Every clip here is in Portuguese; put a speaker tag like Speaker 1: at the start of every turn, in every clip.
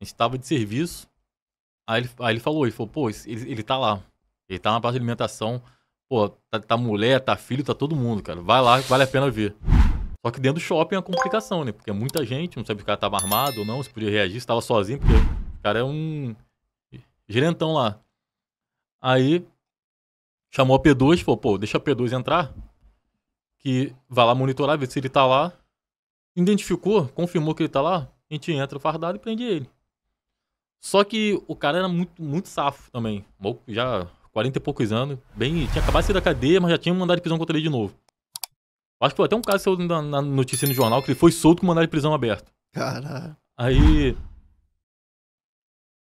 Speaker 1: A gente tava de serviço. Aí ele, aí ele falou, ele falou, pô, ele, ele tá lá. Ele tá na parte de alimentação. Pô, tá, tá mulher, tá filho, tá todo mundo, cara. Vai lá, vale a pena ver. Só que dentro do shopping é uma complicação, né? Porque é muita gente, não sabe se o cara tava armado ou não, se podia reagir, se tava sozinho, porque o cara é um gerentão lá. Aí chamou a P2, falou, pô, deixa a P2 entrar, que vai lá monitorar, ver se ele tá lá. Identificou, confirmou que ele tá lá, a gente entra fardado e prende ele. Só que o cara era muito, muito safo também. Já 40 e poucos anos. Bem, tinha acabado de sair da cadeia, mas já tinha mandado de prisão contra ele de novo. Acho que foi até um caso na, na notícia no jornal que ele foi solto com mandado de prisão aberto.
Speaker 2: Caralho.
Speaker 1: Aí.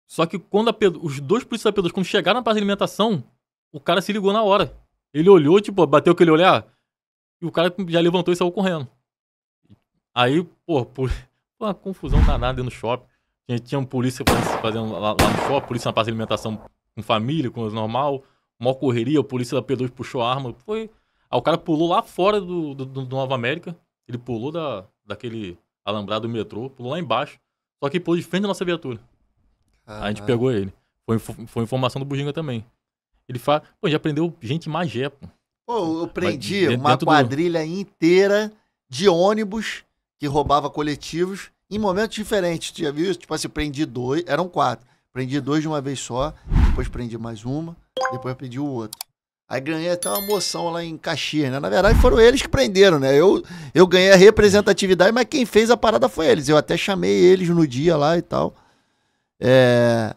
Speaker 1: Só que quando Pedro, os dois policiais da P2, quando chegaram na parte de alimentação, o cara se ligou na hora. Ele olhou, tipo, bateu aquele olhar, e o cara já levantou e saiu correndo. Aí, pô, por uma confusão danada no shopping. Tinha, tinha um polícia fazendo lá, lá no shopping, polícia na parte de alimentação com família, com os normal. uma correria, o polícia da P2 puxou a arma. Foi. Aí o cara pulou lá fora do, do, do Nova América. Ele pulou da, daquele alambrado do metrô, pulou lá embaixo. Só que pulou de frente da nossa viatura. Ah. a gente pegou ele. Foi, foi informação do Buginga também. Ele fala. Pô, já prendeu gente mais Magé, pô. Pô, eu prendi Mas, uma quadrilha
Speaker 2: do... inteira de ônibus que roubava coletivos em momentos diferentes. Tu já viu Tipo assim, prendi dois, eram quatro. Prendi dois de uma vez só, depois prendi mais uma, depois prendi o outro. Aí ganhei até uma moção lá em Caxias, né? Na verdade, foram eles que prenderam, né? Eu, eu ganhei a representatividade, mas quem fez a parada foi eles. Eu até chamei eles no dia lá e tal. É...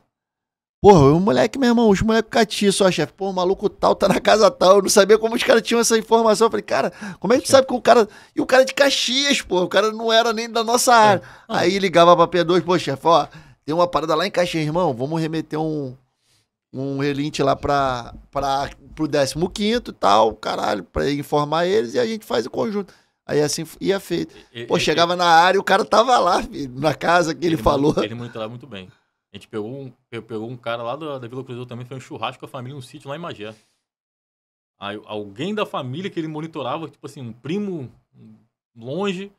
Speaker 2: Porra, o moleque, meu irmão, os moleques catiço, só chefe. Pô, o maluco tal tá na casa tal. Eu não sabia como os caras tinham essa informação. Eu falei, cara, como é que tu sabe que o cara. E o cara de Caxias, pô, o cara não era nem da nossa é. área. É. Ah. Aí ligava pra P2, pô, chefe, ó, tem uma parada lá em Caxias, irmão, vamos remeter um. Um relinte lá pra, pra, pro 15 e tal, caralho, pra informar eles e a gente faz o conjunto. Aí assim ia feito. Pô, e, chegava e, na área e o cara tava lá, filho, na casa que ele, ele falou. Ele
Speaker 1: monitorava muito bem. A gente pegou um, pegou um cara lá da, da Vila Cruzeiro também, foi um churrasco com a família, um sítio lá em Magé. Aí, alguém da família que ele monitorava, tipo assim, um primo longe.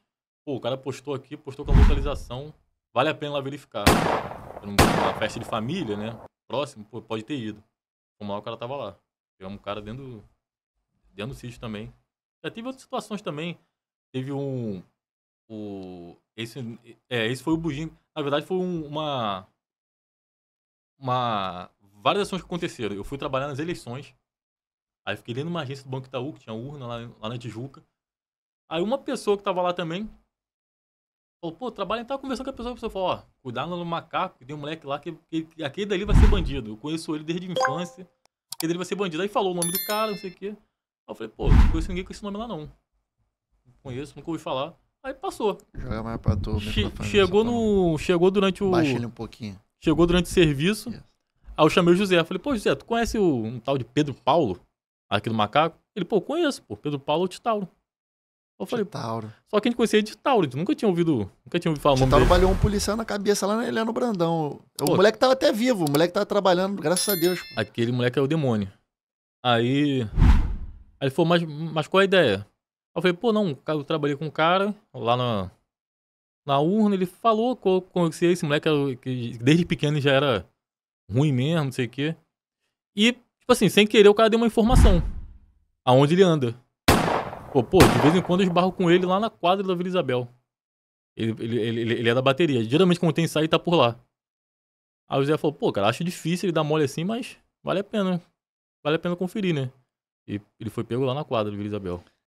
Speaker 1: Pô, o cara postou aqui, postou com a localização. Vale a pena lá verificar. Uma festa de família, né? Próximo, pô, pode ter ido. Como lá o cara tava lá. Pegamos um cara dentro do, dentro do sítio também. Já teve outras situações também. Teve um. O, esse, é, esse foi o buginho Na verdade, foi um, uma, uma várias ações que aconteceram. Eu fui trabalhar nas eleições. Aí fiquei dentro de uma agência do Banco Itaú, que tinha urna lá, lá na Tijuca. Aí uma pessoa que tava lá também falou, pô, trabalha em conversando com a pessoa, a pessoa falou, ó, cuidado no macaco, que tem um moleque lá que, que aquele dali vai ser bandido. Eu conheço ele desde a infância, aquele dali vai ser bandido. Aí falou o nome do cara, não sei o quê. Aí eu falei, pô, não conheço ninguém com esse nome lá não. Não conheço, nunca ouvi falar. Aí passou. Joga mais pra tu. Che chegou no. Chegou durante o. Baixa ele um pouquinho. Chegou durante o serviço. Yeah. Aí eu chamei o José. Falei, pô, José, tu conhece o, um tal de Pedro Paulo, aqui do Macaco? Ele, pô, conheço, pô, Pedro Paulo é Titauro. Eu falei, Titauro. Só que a gente conhecia de Tauro, nunca tinha ouvido, nunca tinha ouvido falar o nome Tauro valeu um policial na cabeça lá ele é no Brandão. O pô, moleque tava até vivo, o moleque tava trabalhando, graças a Deus. Pô. Aquele moleque é o demônio. Aí, aí ele falou, mas, mas qual é a ideia? Eu falei, pô, não, eu trabalhei com um cara lá na, na urna, ele falou com, com esse moleque que desde pequeno já era ruim mesmo, não sei o quê. E, tipo assim, sem querer, o cara deu uma informação. Aonde ele anda. Pô, pô, de vez em quando eu esbarro com ele lá na quadra da Vila Isabel. Ele, ele, ele, ele é da bateria. Geralmente quando tem ensaio, tá por lá. Aí o Zé falou, pô, cara, acho difícil ele dar mole assim, mas vale a pena. Vale a pena conferir, né? E ele foi pego lá na quadra do Vila Isabel.